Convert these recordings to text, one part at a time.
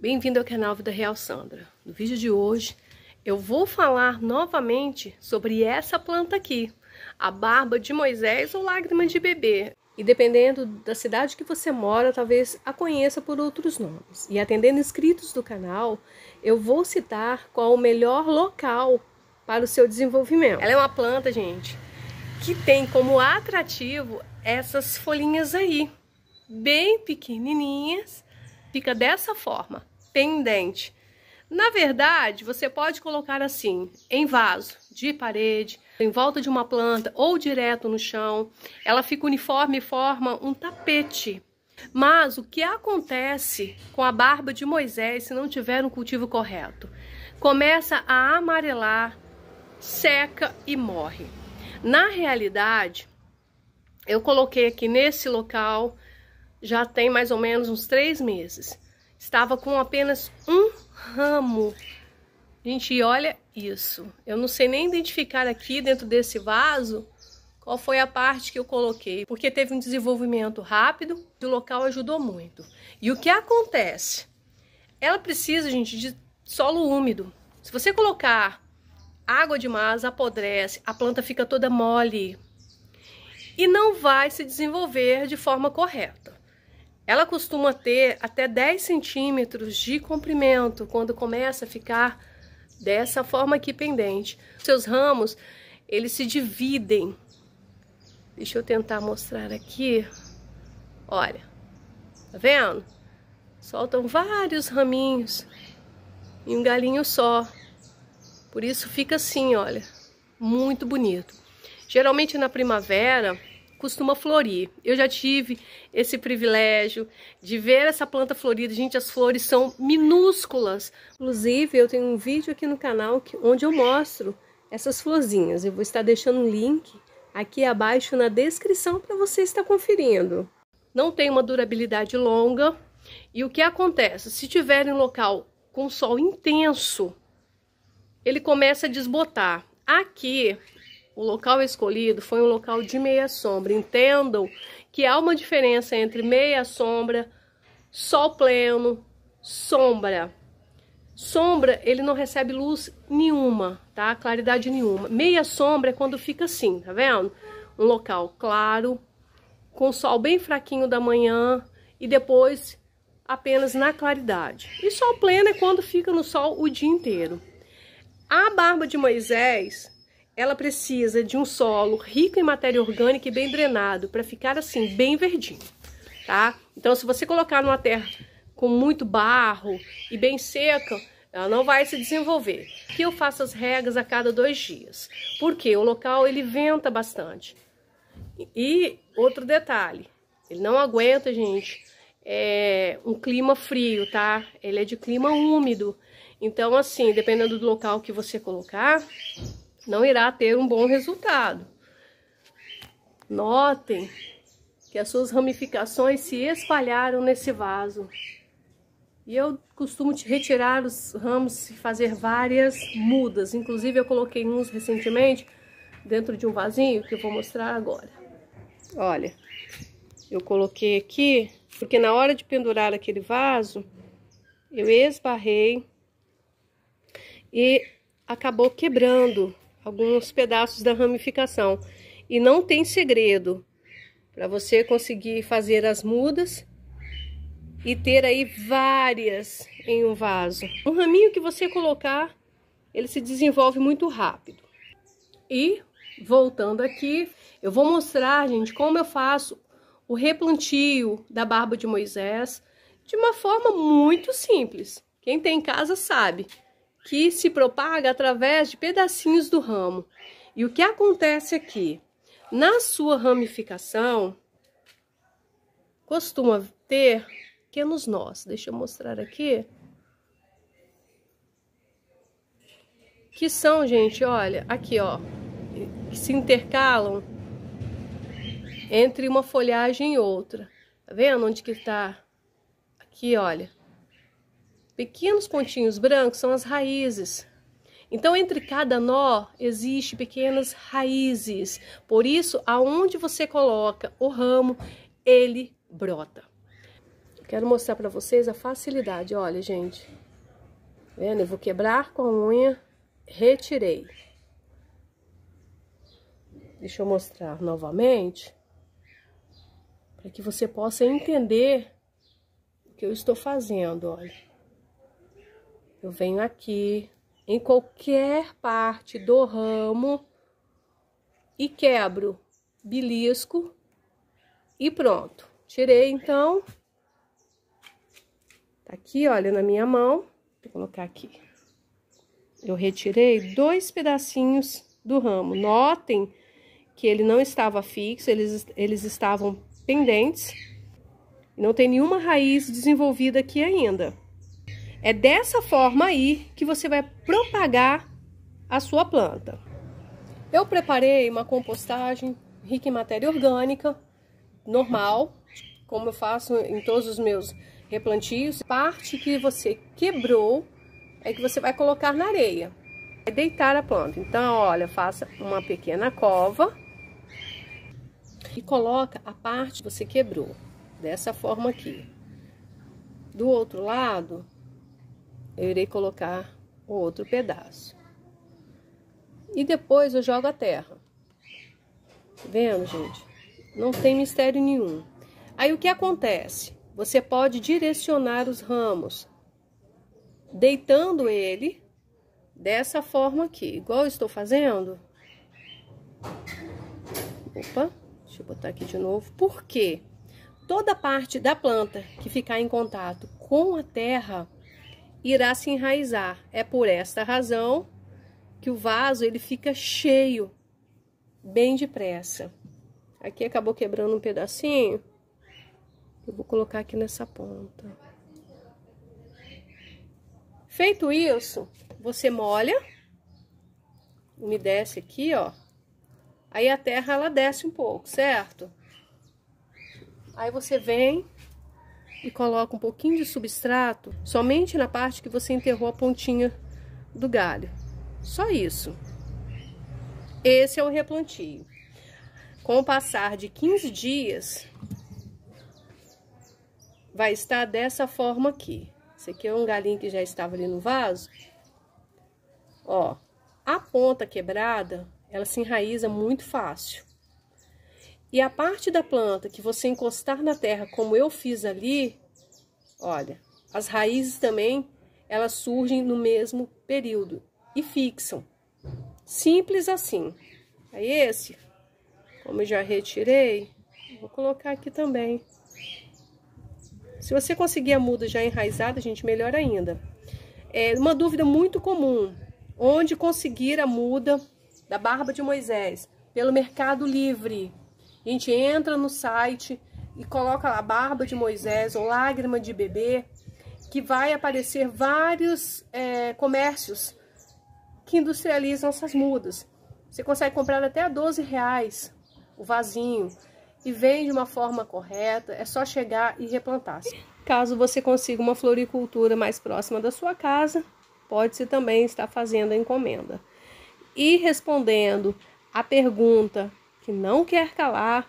Bem-vindo ao canal Vida Real Sandra. No vídeo de hoje eu vou falar novamente sobre essa planta aqui, a barba de Moisés ou lágrima de bebê. E dependendo da cidade que você mora, talvez a conheça por outros nomes. E atendendo inscritos do canal, eu vou citar qual o melhor local para o seu desenvolvimento. Ela é uma planta, gente, que tem como atrativo essas folhinhas aí, bem pequenininhas, fica dessa forma pendente. Na verdade, você pode colocar assim, em vaso, de parede, em volta de uma planta ou direto no chão. Ela fica uniforme e forma um tapete. Mas o que acontece com a barba de Moisés se não tiver um cultivo correto? Começa a amarelar, seca e morre. Na realidade, eu coloquei aqui nesse local já tem mais ou menos uns três meses estava com apenas um ramo. Gente, olha isso. Eu não sei nem identificar aqui dentro desse vaso qual foi a parte que eu coloquei, porque teve um desenvolvimento rápido e o local ajudou muito. E o que acontece? Ela precisa, gente, de solo úmido. Se você colocar água demais, apodrece, a planta fica toda mole e não vai se desenvolver de forma correta. Ela costuma ter até 10 centímetros de comprimento quando começa a ficar dessa forma aqui pendente. Seus ramos, eles se dividem. Deixa eu tentar mostrar aqui. Olha, tá vendo? Soltam vários raminhos em um galinho só. Por isso fica assim, olha, muito bonito. Geralmente na primavera, costuma florir. Eu já tive esse privilégio de ver essa planta florida. Gente, as flores são minúsculas. Inclusive, eu tenho um vídeo aqui no canal que, onde eu mostro essas florzinhas. Eu vou estar deixando um link aqui abaixo na descrição para você estar conferindo. Não tem uma durabilidade longa. E o que acontece? Se tiver em local com sol intenso, ele começa a desbotar. Aqui, o local escolhido foi um local de meia sombra. Entendam que há uma diferença entre meia sombra, sol pleno, sombra. Sombra, ele não recebe luz nenhuma, tá? Claridade nenhuma. Meia sombra é quando fica assim, tá vendo? Um local claro, com sol bem fraquinho da manhã e depois apenas na claridade. E sol pleno é quando fica no sol o dia inteiro. A barba de Moisés ela precisa de um solo rico em matéria orgânica e bem drenado para ficar assim bem verdinho, tá? Então se você colocar numa terra com muito barro e bem seca, ela não vai se desenvolver. Que eu faço as regas a cada dois dias, porque o local ele venta bastante. E outro detalhe, ele não aguenta, gente, é um clima frio, tá? Ele é de clima úmido. Então, assim, dependendo do local que você colocar, não irá ter um bom resultado. Notem que as suas ramificações se espalharam nesse vaso. E eu costumo retirar os ramos e fazer várias mudas. Inclusive eu coloquei uns recentemente dentro de um vasinho que eu vou mostrar agora. Olha, eu coloquei aqui porque na hora de pendurar aquele vaso, eu esbarrei e acabou quebrando alguns pedaços da ramificação. E não tem segredo para você conseguir fazer as mudas e ter aí várias em um vaso. Um raminho que você colocar, ele se desenvolve muito rápido. E voltando aqui, eu vou mostrar, gente, como eu faço o replantio da barba de Moisés de uma forma muito simples. Quem tem em casa sabe que se propaga através de pedacinhos do ramo. E o que acontece aqui? Na sua ramificação, costuma ter pequenos nós. Deixa eu mostrar aqui. Que são, gente, olha, aqui, ó. Que se intercalam entre uma folhagem e outra. Tá vendo onde que tá? Aqui, olha. Pequenos pontinhos brancos são as raízes. Então, entre cada nó existe pequenas raízes. Por isso, aonde você coloca o ramo, ele brota. Quero mostrar para vocês a facilidade. Olha, gente. vendo? Eu vou quebrar com a unha. Retirei. Deixa eu mostrar novamente. Para que você possa entender o que eu estou fazendo, olha. Eu venho aqui em qualquer parte do ramo e quebro, belisco e pronto. Tirei, então. Tá aqui, olha, na minha mão. Vou colocar aqui. Eu retirei dois pedacinhos do ramo. Notem que ele não estava fixo, eles, eles estavam pendentes. Não tem nenhuma raiz desenvolvida aqui ainda. É dessa forma aí que você vai propagar a sua planta. Eu preparei uma compostagem rica em matéria orgânica, normal, como eu faço em todos os meus replantios. Parte que você quebrou é que você vai colocar na areia. É deitar a planta. Então, olha, faça uma pequena cova e coloca a parte que você quebrou, dessa forma aqui. Do outro lado, eu irei colocar o outro pedaço. E depois eu jogo a terra. Tá vendo, gente? Não tem mistério nenhum. Aí o que acontece? Você pode direcionar os ramos, deitando ele dessa forma aqui, igual eu estou fazendo. Opa, deixa eu botar aqui de novo. Por quê? Toda parte da planta que ficar em contato com a terra irá se enraizar. É por esta razão que o vaso ele fica cheio bem depressa. Aqui acabou quebrando um pedacinho. Eu vou colocar aqui nessa ponta. Feito isso, você molha, umedece aqui, ó. Aí a terra ela desce um pouco, certo? Aí você vem e coloca um pouquinho de substrato somente na parte que você enterrou a pontinha do galho. Só isso. Esse é o replantio. Com o passar de 15 dias, vai estar dessa forma aqui. Esse aqui é um galinho que já estava ali no vaso. Ó, a ponta quebrada, ela se enraiza muito fácil. E a parte da planta que você encostar na terra, como eu fiz ali, olha, as raízes também, elas surgem no mesmo período e fixam. Simples assim. Aí é esse, como eu já retirei, vou colocar aqui também. Se você conseguir a muda já enraizada, gente, melhor ainda. É uma dúvida muito comum, onde conseguir a muda da barba de Moisés? Pelo Mercado Livre. A gente entra no site e coloca lá Barba de Moisés ou Lágrima de Bebê, que vai aparecer vários é, comércios que industrializam essas mudas. Você consegue comprar até a 12 reais o vasinho e vem de uma forma correta, é só chegar e replantar. -se. Caso você consiga uma floricultura mais próxima da sua casa, pode-se também estar fazendo a encomenda. E respondendo à pergunta que não quer calar,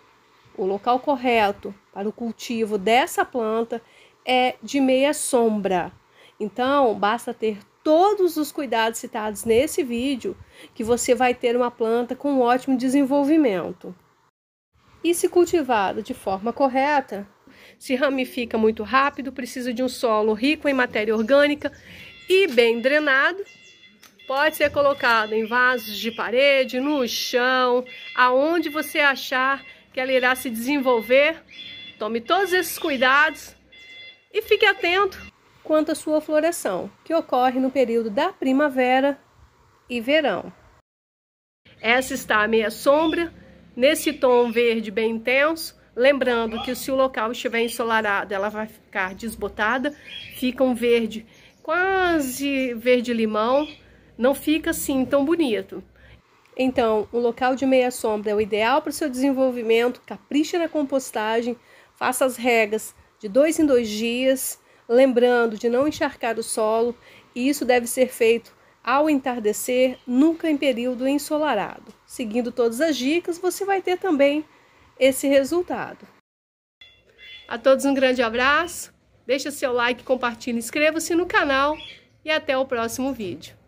o local correto para o cultivo dessa planta é de meia sombra. Então, basta ter todos os cuidados citados nesse vídeo que você vai ter uma planta com um ótimo desenvolvimento. E se cultivada de forma correta, se ramifica muito rápido, precisa de um solo rico em matéria orgânica e bem drenado Pode ser colocado em vasos de parede, no chão, aonde você achar que ela irá se desenvolver. Tome todos esses cuidados e fique atento quanto à sua floração, que ocorre no período da primavera e verão. Essa está a meia sombra, nesse tom verde bem intenso. Lembrando que se o local estiver ensolarado, ela vai ficar desbotada, fica um verde quase verde limão, não fica assim tão bonito. Então, um local de meia sombra é o ideal para o seu desenvolvimento. Capricha na compostagem, faça as regas de dois em dois dias, lembrando de não encharcar o solo, e isso deve ser feito ao entardecer, nunca em período ensolarado. Seguindo todas as dicas, você vai ter também esse resultado. A todos um grande abraço, deixa seu like, compartilha, inscreva-se no canal e até o próximo vídeo.